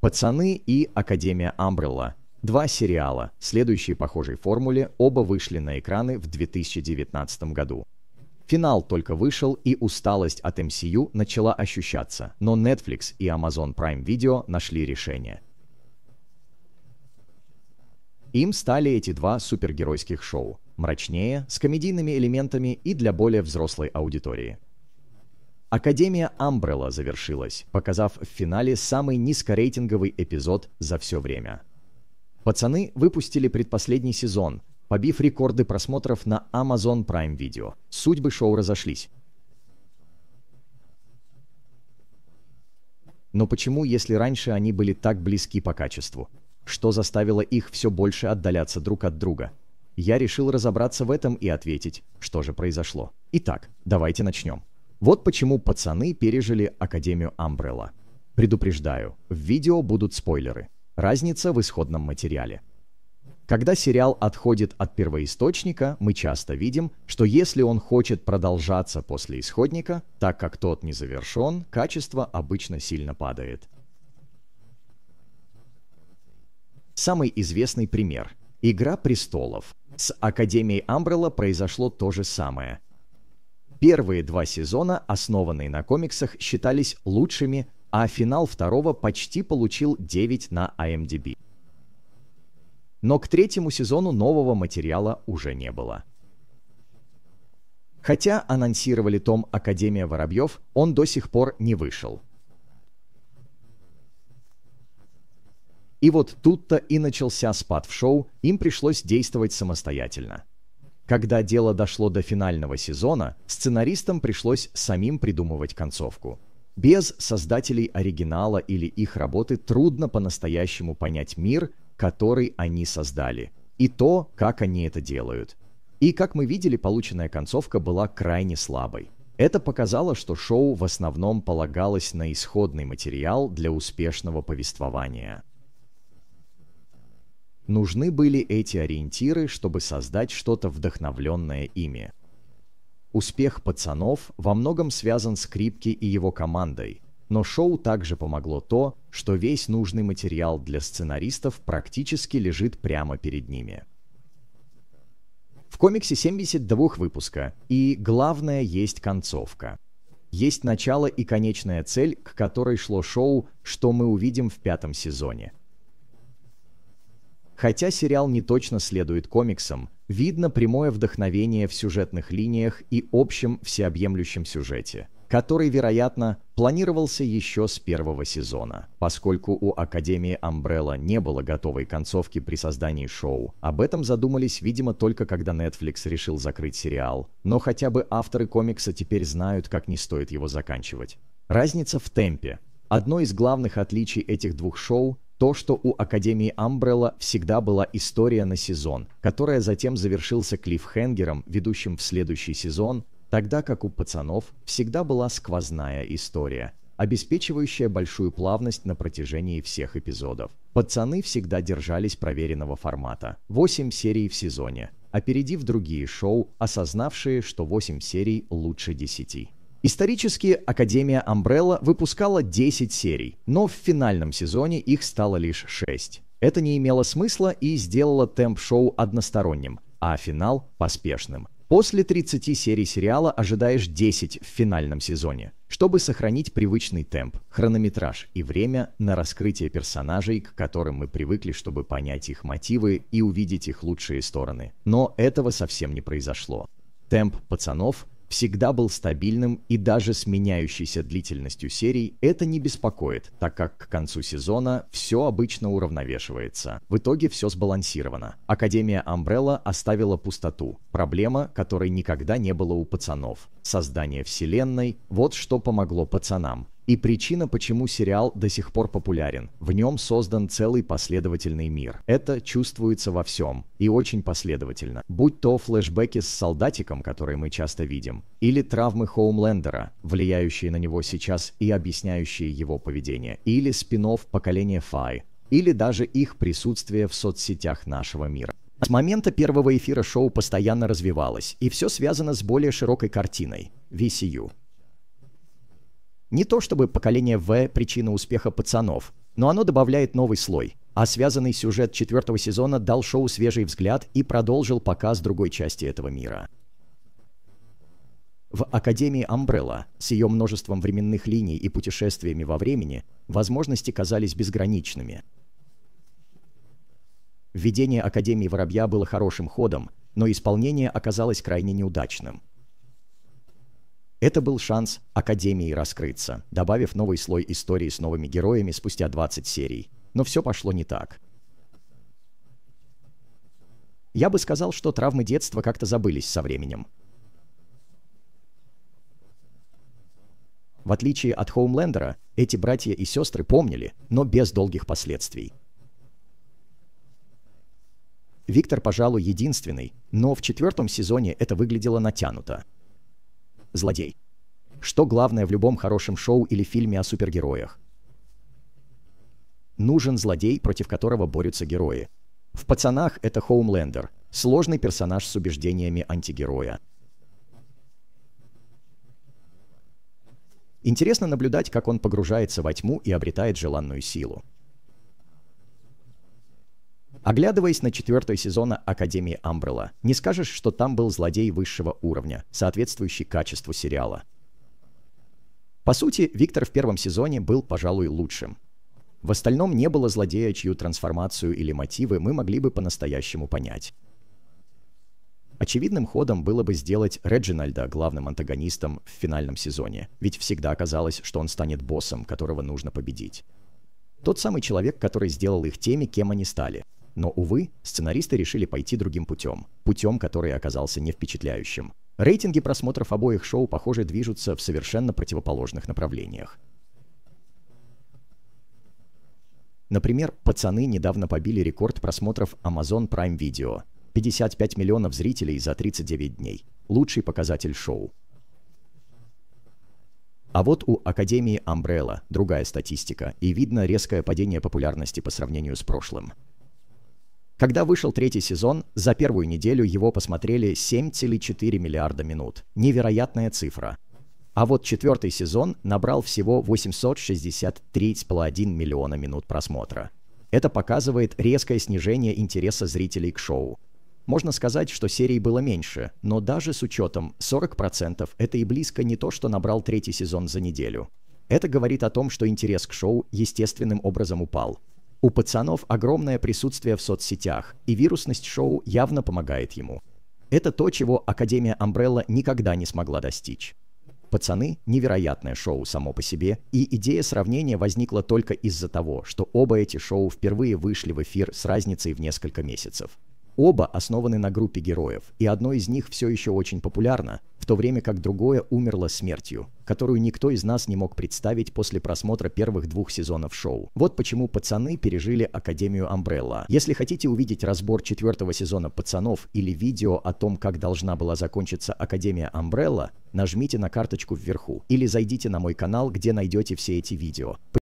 «Пацаны» и «Академия Амбрелла». Два сериала, следующие похожей формуле, оба вышли на экраны в 2019 году. Финал только вышел, и усталость от MCU начала ощущаться, но Netflix и Amazon Prime Video нашли решение. Им стали эти два супергеройских шоу, мрачнее, с комедийными элементами и для более взрослой аудитории. Академия Амбрелла завершилась, показав в финале самый низкорейтинговый эпизод за все время. Пацаны выпустили предпоследний сезон, побив рекорды просмотров на Amazon Prime Video. Судьбы шоу разошлись. Но почему, если раньше они были так близки по качеству? Что заставило их все больше отдаляться друг от друга? Я решил разобраться в этом и ответить, что же произошло. Итак, давайте начнем. Вот почему пацаны пережили Академию Амбрелла. Предупреждаю, в видео будут спойлеры. Разница в исходном материале. Когда сериал отходит от первоисточника, мы часто видим, что если он хочет продолжаться после исходника, так как тот не завершен, качество обычно сильно падает. Самый известный пример. Игра престолов. С Академией Амбрелла произошло то же самое – Первые два сезона, основанные на комиксах, считались лучшими, а финал второго почти получил 9 на IMDb. Но к третьему сезону нового материала уже не было. Хотя анонсировали том «Академия воробьев», он до сих пор не вышел. И вот тут-то и начался спад в шоу, им пришлось действовать самостоятельно. Когда дело дошло до финального сезона, сценаристам пришлось самим придумывать концовку. Без создателей оригинала или их работы трудно по-настоящему понять мир, который они создали, и то, как они это делают. И, как мы видели, полученная концовка была крайне слабой. Это показало, что шоу в основном полагалось на исходный материал для успешного повествования. Нужны были эти ориентиры, чтобы создать что-то вдохновленное ими. Успех пацанов во многом связан с Крипки и его командой, но шоу также помогло то, что весь нужный материал для сценаристов практически лежит прямо перед ними. В комиксе 72 выпуска, и главное есть концовка. Есть начало и конечная цель, к которой шло шоу, что мы увидим в пятом сезоне – Хотя сериал не точно следует комиксам, видно прямое вдохновение в сюжетных линиях и общем всеобъемлющем сюжете, который, вероятно, планировался еще с первого сезона. Поскольку у Академии Амбрелла не было готовой концовки при создании шоу, об этом задумались, видимо, только когда Netflix решил закрыть сериал. Но хотя бы авторы комикса теперь знают, как не стоит его заканчивать. Разница в темпе. Одно из главных отличий этих двух шоу то, что у Академии Амбрелла всегда была история на сезон, которая затем завершился клиффхенгером, ведущим в следующий сезон, тогда как у пацанов всегда была сквозная история, обеспечивающая большую плавность на протяжении всех эпизодов. Пацаны всегда держались проверенного формата – 8 серий в сезоне, опередив другие шоу, осознавшие, что 8 серий лучше 10. Исторически Академия Umbrella выпускала 10 серий, но в финальном сезоне их стало лишь 6. Это не имело смысла и сделало темп шоу односторонним, а финал – поспешным. После 30 серий сериала ожидаешь 10 в финальном сезоне, чтобы сохранить привычный темп, хронометраж и время на раскрытие персонажей, к которым мы привыкли, чтобы понять их мотивы и увидеть их лучшие стороны. Но этого совсем не произошло. Темп пацанов – всегда был стабильным и даже с меняющейся длительностью серий это не беспокоит, так как к концу сезона все обычно уравновешивается. В итоге все сбалансировано. Академия Амбрелла оставила пустоту. Проблема, которой никогда не было у пацанов. Создание вселенной – вот что помогло пацанам. И причина, почему сериал до сих пор популярен. В нем создан целый последовательный мир. Это чувствуется во всем. И очень последовательно. Будь то флешбеки с солдатиком, которые мы часто видим, или травмы Хоумлендера, влияющие на него сейчас и объясняющие его поведение, или спинов поколения Фай, или даже их присутствие в соцсетях нашего мира. С момента первого эфира шоу постоянно развивалось, и все связано с более широкой картиной – VCU. Не то чтобы поколение В – причина успеха пацанов, но оно добавляет новый слой. А связанный сюжет четвертого сезона дал шоу свежий взгляд и продолжил показ другой части этого мира. В Академии Амбрелла с ее множеством временных линий и путешествиями во времени возможности казались безграничными. Введение Академии Воробья было хорошим ходом, но исполнение оказалось крайне неудачным. Это был шанс Академии раскрыться, добавив новый слой истории с новыми героями спустя 20 серий. Но все пошло не так. Я бы сказал, что травмы детства как-то забылись со временем. В отличие от Хоумлендера, эти братья и сестры помнили, но без долгих последствий. Виктор, пожалуй, единственный, но в четвертом сезоне это выглядело натянуто – злодей. Что главное в любом хорошем шоу или фильме о супергероях? Нужен злодей, против которого борются герои. В «Пацанах» это Хоумлендер, сложный персонаж с убеждениями антигероя. Интересно наблюдать, как он погружается во тьму и обретает желанную силу. Оглядываясь на четвертый сезон Академии Амбрелла, не скажешь, что там был злодей высшего уровня, соответствующий качеству сериала. По сути, Виктор в первом сезоне был, пожалуй, лучшим. В остальном не было злодея, чью трансформацию или мотивы мы могли бы по-настоящему понять. Очевидным ходом было бы сделать Реджинальда главным антагонистом в финальном сезоне, ведь всегда казалось, что он станет боссом, которого нужно победить. Тот самый человек, который сделал их теми, кем они стали – но, увы, сценаристы решили пойти другим путем. Путем, который оказался не впечатляющим. Рейтинги просмотров обоих шоу, похоже, движутся в совершенно противоположных направлениях. Например, «Пацаны» недавно побили рекорд просмотров Amazon Prime Video. 55 миллионов зрителей за 39 дней. Лучший показатель шоу. А вот у Академии Umbrella другая статистика, и видно резкое падение популярности по сравнению с прошлым. Когда вышел третий сезон, за первую неделю его посмотрели 7,4 миллиарда минут. Невероятная цифра. А вот четвертый сезон набрал всего 863,5 миллиона минут просмотра. Это показывает резкое снижение интереса зрителей к шоу. Можно сказать, что серий было меньше, но даже с учетом 40% это и близко не то, что набрал третий сезон за неделю. Это говорит о том, что интерес к шоу естественным образом упал. У пацанов огромное присутствие в соцсетях, и вирусность шоу явно помогает ему. Это то, чего Академия Амбрелла никогда не смогла достичь. «Пацаны» — невероятное шоу само по себе, и идея сравнения возникла только из-за того, что оба эти шоу впервые вышли в эфир с разницей в несколько месяцев. Оба основаны на группе героев, и одно из них все еще очень популярно, то время как другое умерло смертью, которую никто из нас не мог представить после просмотра первых двух сезонов шоу. Вот почему «Пацаны» пережили Академию Амбрелла. Если хотите увидеть разбор четвертого сезона «Пацанов» или видео о том, как должна была закончиться Академия Амбрелла, нажмите на карточку вверху или зайдите на мой канал, где найдете все эти видео.